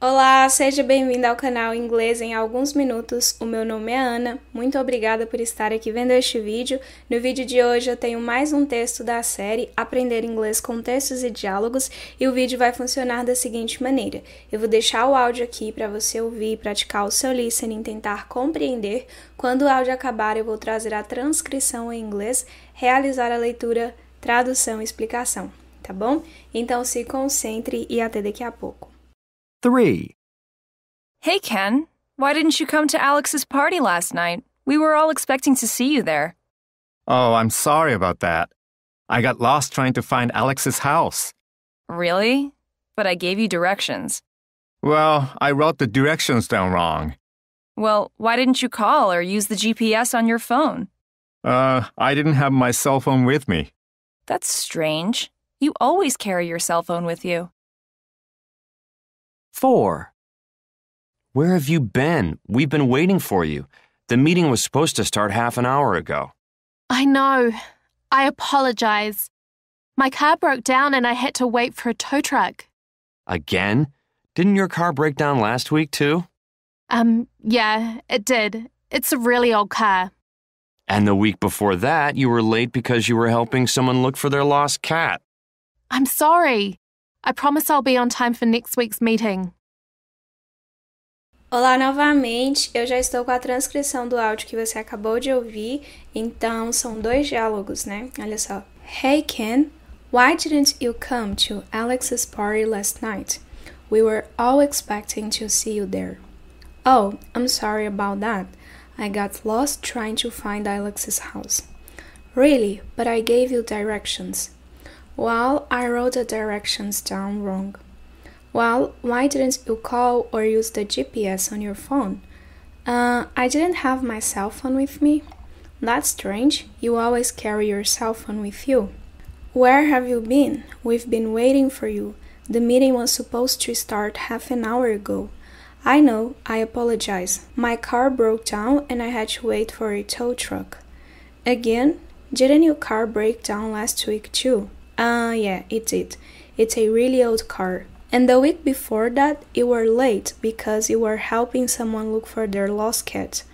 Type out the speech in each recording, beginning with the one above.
Olá, seja bem-vindo ao canal Inglês em Alguns Minutos. O meu nome é Ana. Muito obrigada por estar aqui vendo este vídeo. No vídeo de hoje eu tenho mais um texto da série Aprender Inglês com Textos e Diálogos e o vídeo vai funcionar da seguinte maneira. Eu vou deixar o áudio aqui para você ouvir, praticar o seu listening, tentar compreender. Quando o áudio acabar, eu vou trazer a transcrição em inglês, realizar a leitura, tradução e explicação, tá bom? Então se concentre e até daqui a pouco. 3. Hey, Ken. Why didn't you come to Alex's party last night? We were all expecting to see you there. Oh, I'm sorry about that. I got lost trying to find Alex's house. Really? But I gave you directions. Well, I wrote the directions down wrong. Well, why didn't you call or use the GPS on your phone? Uh, I didn't have my cell phone with me. That's strange. You always carry your cell phone with you. Four. Where have you been? We've been waiting for you. The meeting was supposed to start half an hour ago. I know. I apologize. My car broke down and I had to wait for a tow truck. Again? Didn't your car break down last week, too? Um, yeah, it did. It's a really old car. And the week before that, you were late because you were helping someone look for their lost cat. I'm sorry. I promise I'll be on time for next week's meeting. Olá novamente, eu já estou com a transcrição do áudio que você acabou de ouvir, então são dois diálogos, né? Olha só. Hey Ken, why didn't you come to Alex's party last night? We were all expecting to see you there. Oh, I'm sorry about that. I got lost trying to find Alex's house. Really, but I gave you directions. Well, I wrote the directions down wrong. Well, why didn't you call or use the GPS on your phone? Uh, I didn't have my cell phone with me. That's strange. You always carry your cell phone with you. Where have you been? We've been waiting for you. The meeting was supposed to start half an hour ago. I know, I apologize. My car broke down and I had to wait for a tow truck. Again? Didn't your car break down last week too? Ah, uh, yeah, it's it. It's a really old car. And the week before that, you were late because you were helping someone look for their lost cat.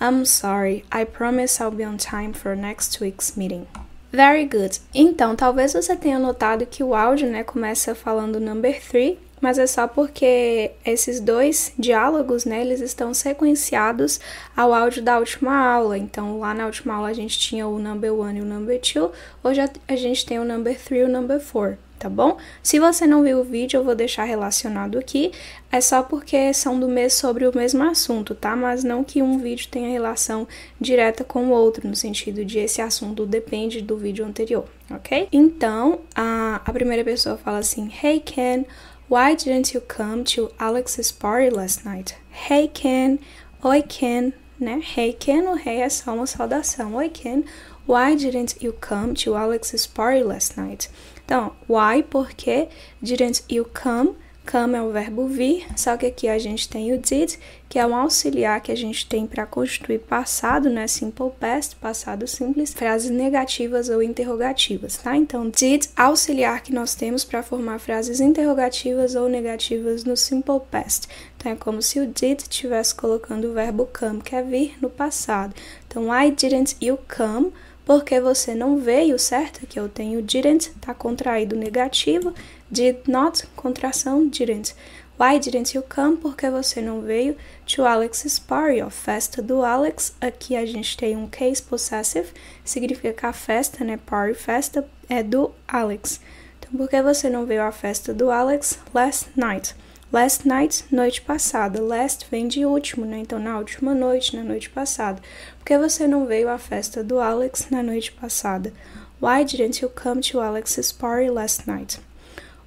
I'm sorry, I promise I'll be on time for next week's meeting. Very good. Então, talvez você tenha notado que o áudio né, começa falando number 3 mas é só porque esses dois diálogos, né, eles estão sequenciados ao áudio da última aula. Então, lá na última aula a gente tinha o number one e o number two, hoje a gente tem o number three e o number four tá bom? Se você não viu o vídeo, eu vou deixar relacionado aqui. É só porque são do mês sobre o mesmo assunto, tá? Mas não que um vídeo tenha relação direta com o outro, no sentido de esse assunto depende do vídeo anterior, ok? Então, a, a primeira pessoa fala assim: Hey Ken, Why didn't you come to Alex's party last night? Hey Ken, oi Ken, né? Hey Ken, o hey é só uma saudação. Oi Ken, why didn't you come to Alex's party last night? Então, why, por que, didn't you come Come é o verbo vir, só que aqui a gente tem o did, que é um auxiliar que a gente tem para construir passado, né? Simple past, passado simples, frases negativas ou interrogativas, tá? Então, did, auxiliar que nós temos para formar frases interrogativas ou negativas no simple past. Então, é como se o did estivesse colocando o verbo come, que é vir, no passado. Então, I didn't you come, porque você não veio, certo? Que eu tenho didn't, tá contraído negativo, Did not, contração, didn't. Why didn't you come? Porque você não veio to Alex's party, ó, festa do Alex. Aqui a gente tem um case possessive, significa que a festa, né, party, festa, é do Alex. Então, por que você não veio à festa do Alex last night? Last night, noite passada. Last vem de último, né? Então, na última noite, na noite passada. Por que você não veio à festa do Alex na noite passada? Why didn't you come to Alex's party last night?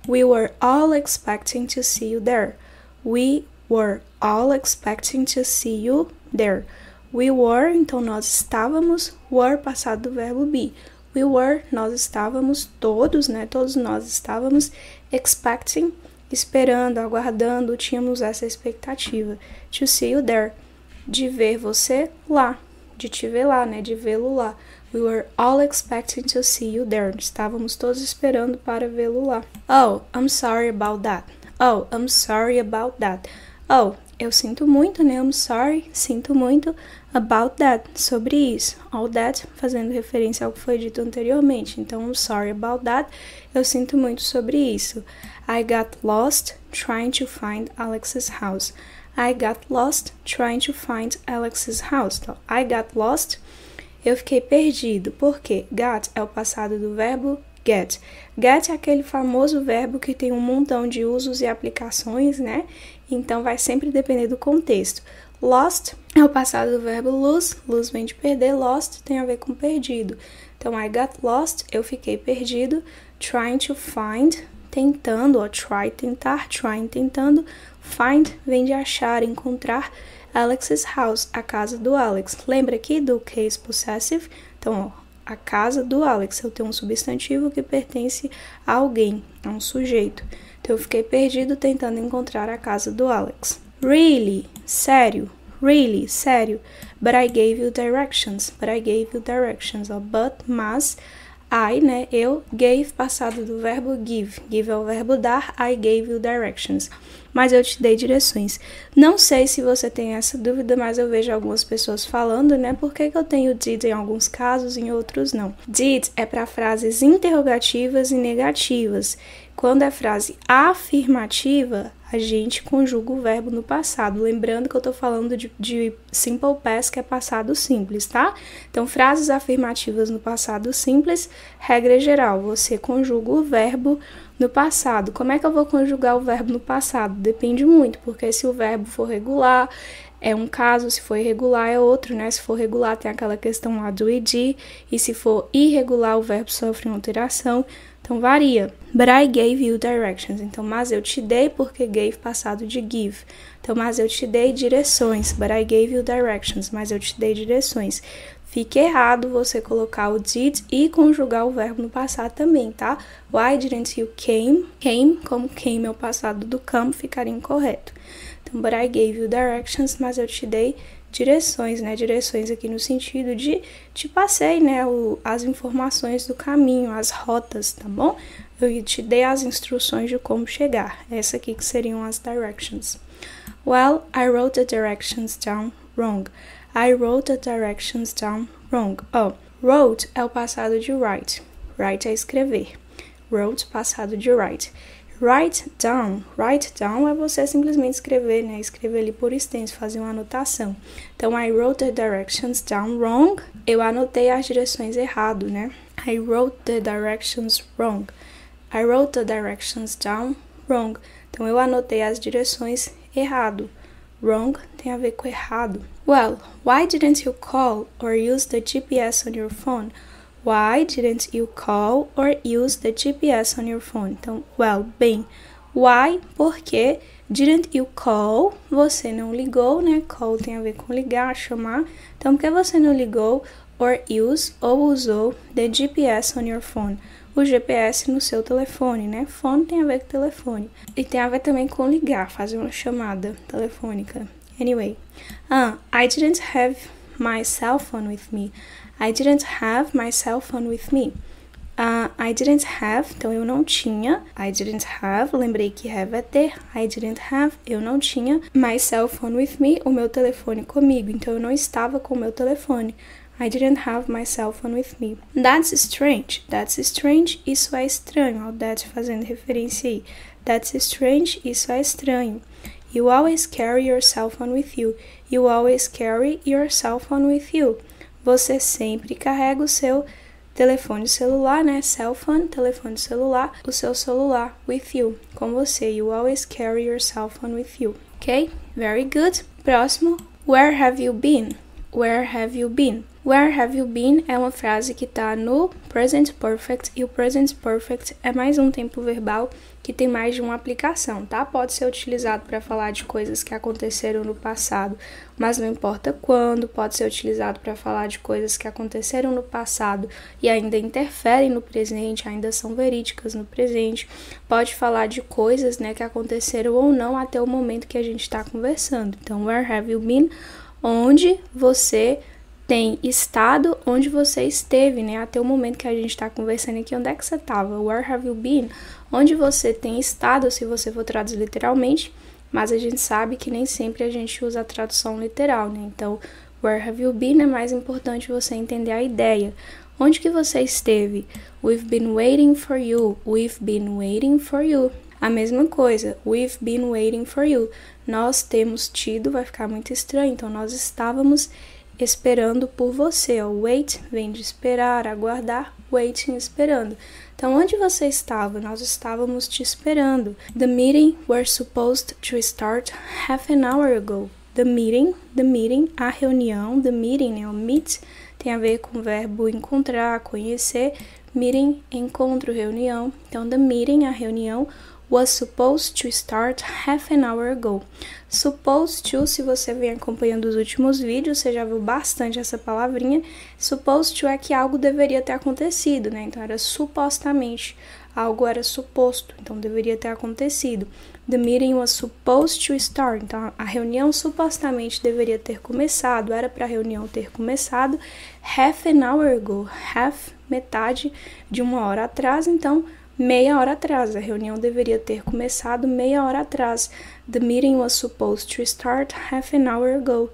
We were all expecting to see you there. We were all expecting to see you there. We were, então nós estávamos, were passado do verbo be. We were, nós estávamos, todos, né? Todos nós estávamos expecting, esperando, aguardando, tínhamos essa expectativa. To see you there, de ver você lá, de te ver lá, né? De vê-lo lá. We were all expecting to see you there. Estávamos todos esperando para vê-lo lá. Oh, I'm sorry about that. Oh, I'm sorry about that. Oh, eu sinto muito, né? I'm sorry, sinto muito. About that, sobre isso. All that, fazendo referência ao que foi dito anteriormente. Então, I'm sorry about that. Eu sinto muito sobre isso. I got lost trying to find Alex's house. I got lost trying to find Alex's house. Então, I got lost eu fiquei perdido, porque got é o passado do verbo get. Get é aquele famoso verbo que tem um montão de usos e aplicações, né? Então vai sempre depender do contexto. Lost é o passado do verbo lose, lose vem de perder, lost tem a ver com perdido. Então I got lost, eu fiquei perdido. Trying to find, tentando, ó, try, tentar, trying, tentando. Find vem de achar, encontrar. Alex's house, a casa do Alex. Lembra aqui do case possessive? Então, ó, a casa do Alex. Eu tenho um substantivo que pertence a alguém, a um sujeito. Então, eu fiquei perdido tentando encontrar a casa do Alex. Really? Sério? Really? Sério? But I gave you directions. But I gave you directions. Ó, but, mas, I, né? Eu gave passado do verbo give. Give é o verbo dar. I gave you directions. Mas eu te dei direções. Não sei se você tem essa dúvida, mas eu vejo algumas pessoas falando, né? Por que, que eu tenho did em alguns casos, em outros não? Did é para frases interrogativas e negativas. Quando é frase afirmativa, a gente conjuga o verbo no passado. Lembrando que eu estou falando de, de, simple past, que é passado simples, tá? Então, frases afirmativas no passado simples, regra geral, você conjuga o verbo no passado. Como é que eu vou conjugar o verbo no passado? Depende muito, porque se o verbo for regular, é um caso, se for irregular é outro, né? Se for regular, tem aquela questão lá do id, e se for irregular, o verbo sofre uma alteração. Então varia. But I gave you directions. Então, mas eu te dei porque gave passado de give. Então, mas eu te dei direções. But I gave you directions. Mas eu te dei direções. Fica errado você colocar o did e conjugar o verbo no passado também, tá? Why didn't you came? Came, como came é o passado do come, ficaria incorreto. Então, but I gave you directions, mas eu te dei direções, né? Direções aqui no sentido de te passei, né? O, as informações do caminho, as rotas, tá bom? Eu te dei as instruções de como chegar. Essa aqui que seriam as directions. Well, I wrote the directions down wrong. I wrote the directions down wrong. Oh, wrote é o passado de write. Write é escrever. Wrote, passado de write. Write down. Write down é você simplesmente escrever, né? Escrever ali por extenso, fazer uma anotação. Então, I wrote the directions down wrong. Eu anotei as direções errado, né? I wrote the directions wrong. I wrote the directions down wrong. Então, eu anotei as direções errado. Wrong tem a ver com errado. Well, why didn't you call or use the GPS on your phone? Why didn't you call or use the GPS on your phone? Então, well, bem, why, porque didn't you call, você não ligou, né? Call tem a ver com ligar, chamar. Então, porque você não ligou or use ou usou the GPS on your phone? O GPS no seu telefone, né? Phone tem a ver com telefone. E tem a ver também com ligar, fazer uma chamada telefônica. Anyway, uh, I didn't have my cell phone with me. I didn't have my cell phone with me. Uh, I didn't have, então eu não tinha. I didn't have, lembrei que have é ter. I didn't have, eu não tinha. My cell phone with me, o meu telefone comigo. Então eu não estava com o meu telefone. I didn't have my cell phone with me. That's strange. That's strange. Isso é estranho. O that fazendo referência aí. That's strange. Isso é estranho. You always carry your cell phone with you. You always carry your cell phone with you você sempre carrega o seu telefone celular, né? Cell phone, telefone celular, o seu celular with you, com você. You always carry your cell phone with you. Ok? Very good. Próximo. Where have you been? Where have you been? Where have you been é uma frase que está no present perfect e o present perfect é mais um tempo verbal que tem mais de uma aplicação, tá? Pode ser utilizado para falar de coisas que aconteceram no passado, mas não importa quando, pode ser utilizado para falar de coisas que aconteceram no passado e ainda interferem no presente, ainda são verídicas no presente. Pode falar de coisas, né, que aconteceram ou não até o momento que a gente está conversando. Então, where have you been? Onde você tem estado onde você esteve, né? Até o momento que a gente está conversando aqui, onde é que você estava? Where have you been? Onde você tem estado, se você for traduzir literalmente, mas a gente sabe que nem sempre a gente usa a tradução literal, né? Então, where have you been é mais importante você entender a ideia. Onde que você esteve? We've been waiting for you. We've been waiting for you. A mesma coisa, we've been waiting for you. Nós temos tido, vai ficar muito estranho, então nós estávamos esperando por você. O Wait vem de esperar, aguardar, waiting, esperando. Então, onde você estava? Nós estávamos te esperando. The meeting was supposed to start half an hour ago. The meeting, the meeting, a reunião, the meeting, né? O meet tem a ver com o verbo encontrar, conhecer. Meeting, encontro, reunião. Então, the meeting, a reunião was supposed to start half an hour ago. Supposed to, se você vem acompanhando os últimos vídeos, você já viu bastante essa palavrinha. Supposed to é que algo deveria ter acontecido, né? Então era supostamente, algo era suposto, então deveria ter acontecido. The meeting was supposed to start. Então a reunião supostamente deveria ter começado, era para a reunião ter começado half an hour ago. Half, metade de uma hora atrás, então meia hora atrás. A reunião deveria ter começado meia hora atrás. The meeting was supposed to start half an hour ago.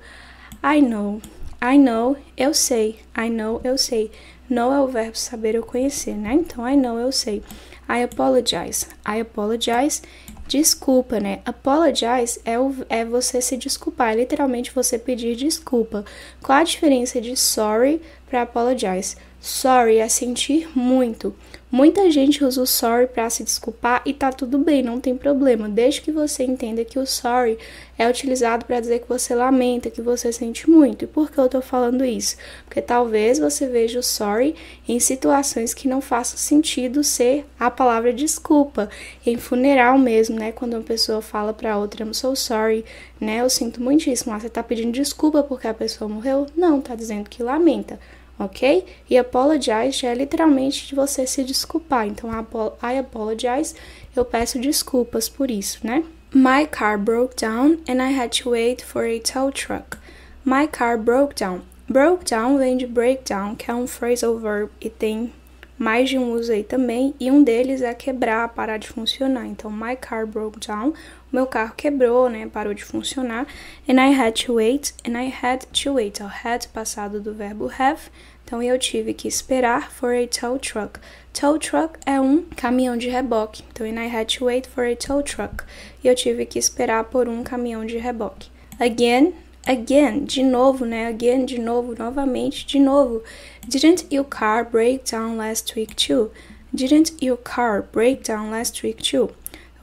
I know. I know, eu sei. I know, eu sei. Know é o verbo saber ou conhecer, né? Então, I know, eu sei. I apologize. I apologize. Desculpa, né? Apologize é, o, é você se desculpar, é literalmente você pedir desculpa. Qual a diferença de sorry para apologize? Sorry é sentir muito. Muita gente usa o sorry para se desculpar e tá tudo bem, não tem problema, desde que você entenda que o sorry é utilizado para dizer que você lamenta, que você sente muito. E por que eu tô falando isso? Porque talvez você veja o sorry em situações que não façam sentido ser a palavra desculpa, em funeral mesmo, né? Quando uma pessoa fala para outra, I'm so sorry, né? Eu sinto muitíssimo. Ah, você tá pedindo desculpa porque a pessoa morreu? Não, tá dizendo que lamenta ok? E apologize já é literalmente de você se desculpar. Então, I apologize, eu peço desculpas por isso, né? My car broke down and I had to wait for a tow truck. My car broke down. Broke down vem de breakdown, que é um phrasal verb e tem mais de um usei também, e um deles é quebrar, parar de funcionar. Então, my car broke down, meu carro quebrou, né, parou de funcionar. And I had to wait, and I had to wait. O had passado do verbo have, então eu tive que esperar for a tow truck. Tow truck é um caminhão de reboque. Então, and I had to wait for a tow truck. E eu tive que esperar por um caminhão de reboque. Again, again, de novo, né? Again, de novo, novamente, de novo. Didn't your car break down last week too? Didn't your car break down last week too?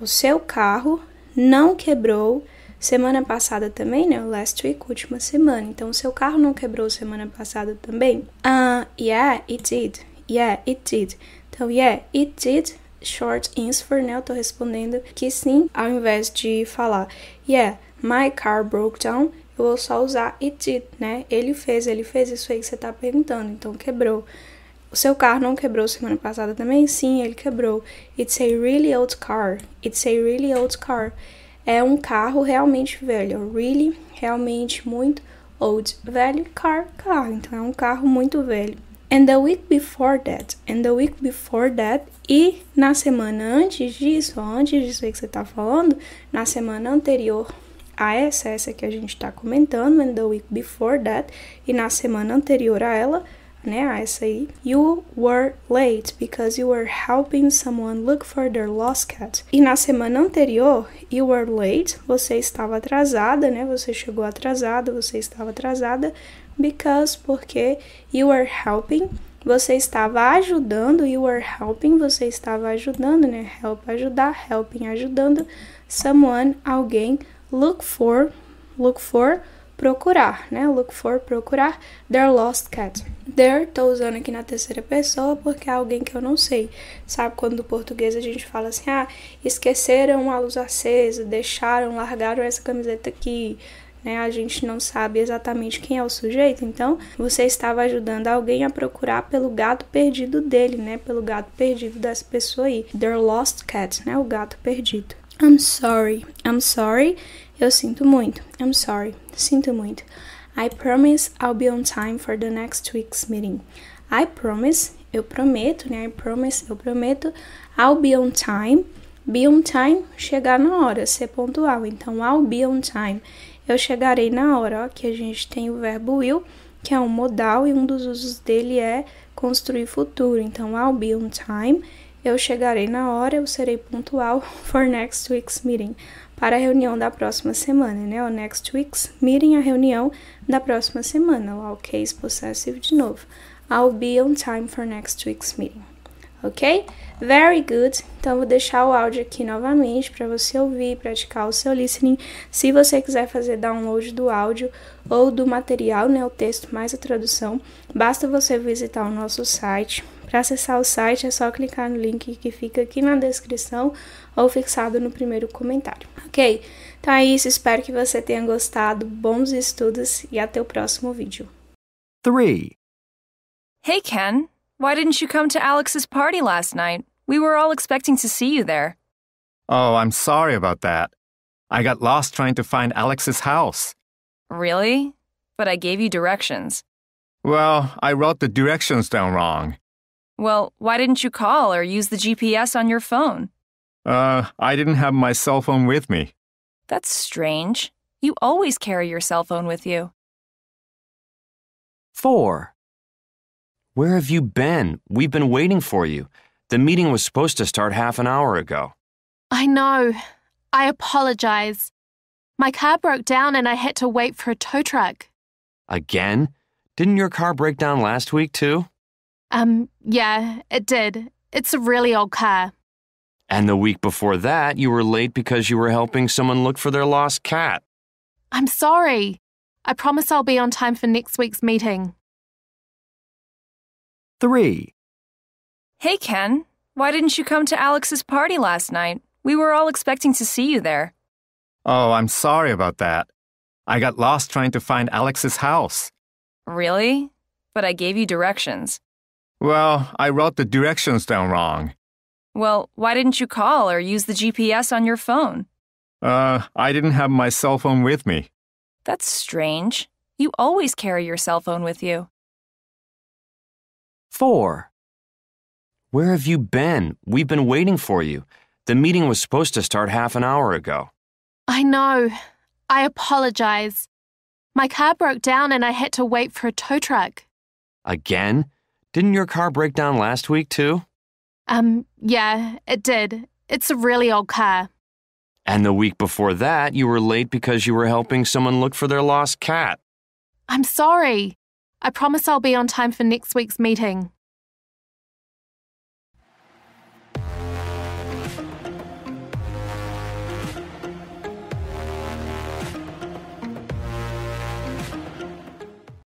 O seu carro não quebrou semana passada também, né? Last week, última semana. Então, o seu carro não quebrou semana passada também? Uh, yeah, it did. Yeah, it did. Então, yeah, it did. Short answer, né? Eu tô respondendo que sim, ao invés de falar, yeah, my car broke down eu vou só usar it did, né? Ele fez, ele fez isso aí que você tá perguntando, então quebrou. O seu carro não quebrou semana passada também? Sim, ele quebrou. It's a really old car. It's a really old car. É um carro realmente velho. Really, realmente muito old. Velho, car, carro. Então é um carro muito velho. And the week before that. And the week before that. E na semana antes disso, antes disso aí que você tá falando, na semana anterior a essa, essa que a gente está comentando, and the week before that, e na semana anterior a ela, né, a essa aí, you were late because you were helping someone look for their lost cat. E na semana anterior, you were late, você estava atrasada, né, você chegou atrasada, você estava atrasada, because, porque you were helping, você estava ajudando, you were helping, você estava ajudando, né? Help ajudar, helping ajudando, someone, alguém, look for, look for, procurar, né? Look for, procurar, their lost cat. There, tô usando aqui na terceira pessoa porque é alguém que eu não sei. Sabe quando do português a gente fala assim, ah, esqueceram a luz acesa, deixaram, largaram essa camiseta aqui, né? A gente não sabe exatamente quem é o sujeito, então você estava ajudando alguém a procurar pelo gato perdido dele, né? Pelo gato perdido dessa pessoa aí. Their lost cat, né? O gato perdido. I'm sorry. I'm sorry. Eu sinto muito. I'm sorry. Sinto muito. I promise I'll be on time for the next week's meeting. I promise, eu prometo, né? I promise, eu prometo. I'll be on time. Be on time, chegar na hora, ser pontual. Então, I'll be on time. Eu chegarei na hora. aqui a gente tem o verbo will, que é um modal e um dos usos dele é construir futuro. Então, I'll be on time. Eu chegarei na hora, eu serei pontual for next week's meeting. Para a reunião da próxima semana, né? O next week's meeting, a reunião da próxima semana. O case possessive de novo. I'll be on time for next week's meeting. Ok? Very good. Então, vou deixar o áudio aqui novamente para você ouvir, praticar o seu listening. Se você quiser fazer download do áudio ou do material, né, o texto mais a tradução, basta você visitar o nosso site para acessar o site é só clicar no link que fica aqui na descrição ou fixado no primeiro comentário. Ok? Então é isso, espero que você tenha gostado, bons estudos e até o próximo vídeo. 3. Hey Ken, why didn't you come to Alex's party last night? We were all expecting to see you there. Oh, I'm sorry about that. I got lost trying to find Alex's house. Really? But I gave you directions. Well, I wrote the directions down wrong. Well, why didn't you call or use the GPS on your phone? Uh, I didn't have my cell phone with me. That's strange. You always carry your cell phone with you. 4. Where have you been? We've been waiting for you. The meeting was supposed to start half an hour ago. I know. I apologize. My car broke down and I had to wait for a tow truck. Again? Didn't your car break down last week, too? Um, yeah, it did. It's a really old car. And the week before that, you were late because you were helping someone look for their lost cat. I'm sorry. I promise I'll be on time for next week's meeting. 3. Hey, Ken. Why didn't you come to Alex's party last night? We were all expecting to see you there. Oh, I'm sorry about that. I got lost trying to find Alex's house. Really? But I gave you directions. Well, I wrote the directions down wrong. Well, why didn't you call or use the GPS on your phone? Uh, I didn't have my cell phone with me. That's strange. You always carry your cell phone with you. 4. Where have you been? We've been waiting for you. The meeting was supposed to start half an hour ago. I know. I apologize. My car broke down and I had to wait for a tow truck. Again? Didn't your car break down last week, too? Um, yeah, it did. It's a really old car. And the week before that, you were late because you were helping someone look for their lost cat. I'm sorry. I promise I'll be on time for next week's meeting.